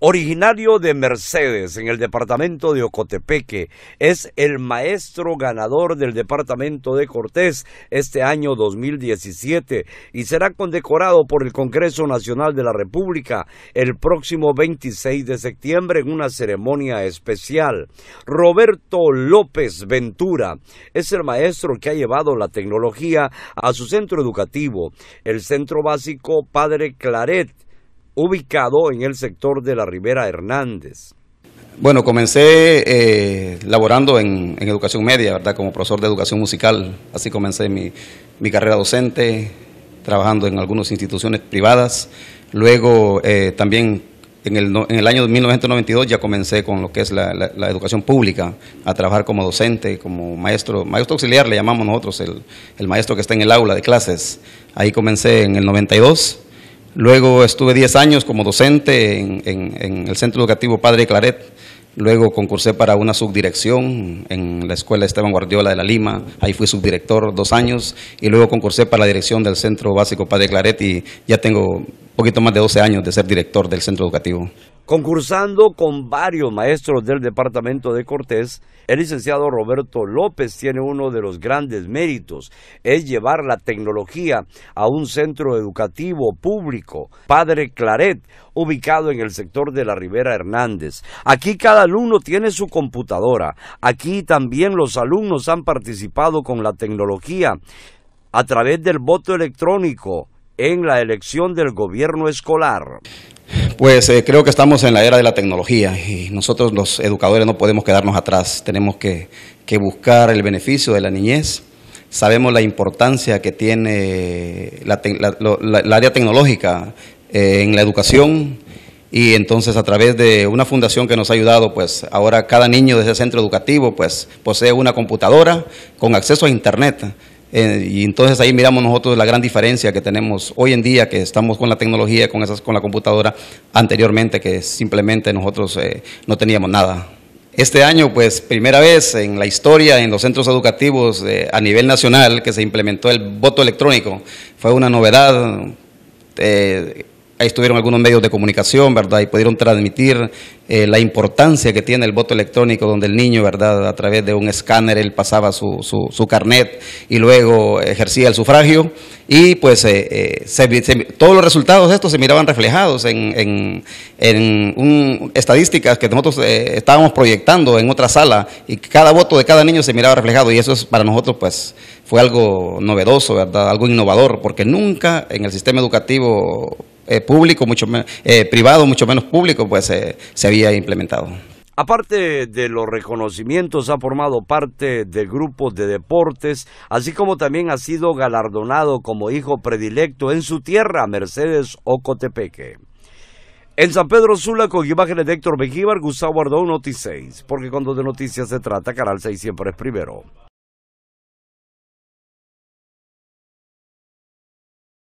Originario de Mercedes, en el departamento de Ocotepeque, es el maestro ganador del departamento de Cortés este año 2017 y será condecorado por el Congreso Nacional de la República el próximo 26 de septiembre en una ceremonia especial. Roberto López Ventura es el maestro que ha llevado la tecnología a su centro educativo, el Centro Básico Padre Claret ubicado en el sector de la Ribera Hernández. Bueno, comencé eh, laborando en, educación media, ¿verdad? Como profesor de educación musical. Así comencé mi, carrera docente, trabajando en algunas instituciones privadas. Luego eh, también en el, año 1992 ya comencé con lo que es la, educación pública, a trabajar como docente, como maestro, maestro auxiliar le llamamos nosotros, el maestro que está en el aula de clases. Ahí comencé en el 92 Luego estuve 10 años como docente en, el Centro Educativo Padre Claret. Luego concursé para una subdirección en la Escuela Esteban Guardiola de la Lima. Ahí fui subdirector dos años. Y luego concursé para la dirección del Centro Básico Padre Claret y ya tengo un poquito más de 12 años de ser director del centro educativo. Concursando con varios maestros del departamento de Cortés, el licenciado Roberto López tiene uno de los grandes méritos, es llevar la tecnología a un centro educativo público, Padre Claret, ubicado en el sector de la Ribera Hernández. Aquí cada alumno tiene su computadora, aquí también los alumnos han participado con la tecnología a través del voto electrónico en la elección del gobierno escolar pues eh, creo que estamos en la era de la tecnología y nosotros los educadores no podemos quedarnos atrás, tenemos que, buscar el beneficio de la niñez. Sabemos la importancia que tiene la, área tecnológica eh, en la educación y entonces a través de una fundación que nos ha ayudado, pues ahora cada niño de ese centro educativo pues posee una computadora con acceso a internet eh, y entonces ahí miramos nosotros la gran diferencia que tenemos hoy en día, que estamos con la tecnología, con, esas, con la computadora, anteriormente que simplemente nosotros eh, no teníamos nada. Este año, pues, primera vez en la historia, en los centros educativos eh, a nivel nacional, que se implementó el voto electrónico. Fue una novedad. Eh, ahí estuvieron algunos medios de comunicación, ¿verdad? Y pudieron transmitir eh, la importancia que tiene el voto electrónico, donde el niño, ¿verdad? A través de un escáner él pasaba su, su, carnet y luego ejercía el sufragio. Y pues eh, eh, todos los resultados de estos se miraban reflejados en, en estadísticas que nosotros estábamos proyectando en otra sala y cada voto de cada niño se miraba reflejado y eso es para nosotros pues fue algo novedoso, ¿verdad? Algo innovador, porque nunca en el sistema educativo eh, público, mucho menos eh, privado, mucho menos público, pues eh, se había implementado. Aparte de los reconocimientos, ha formado parte de grupos de deportes, así como también ha sido galardonado como hijo predilecto en su tierra, Mercedes Ocotepeque. En San Pedro Sula, con imágenes de Héctor Mejíbar, Gustavo Ardón, Noticias, porque cuando de noticias se trata, Canal 6 siempre es primero.